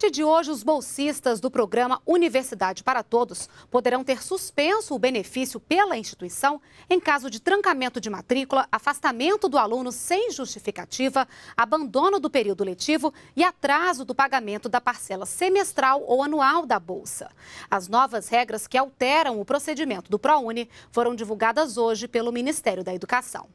partir de hoje, os bolsistas do programa Universidade para Todos poderão ter suspenso o benefício pela instituição em caso de trancamento de matrícula, afastamento do aluno sem justificativa, abandono do período letivo e atraso do pagamento da parcela semestral ou anual da bolsa. As novas regras que alteram o procedimento do ProUni foram divulgadas hoje pelo Ministério da Educação.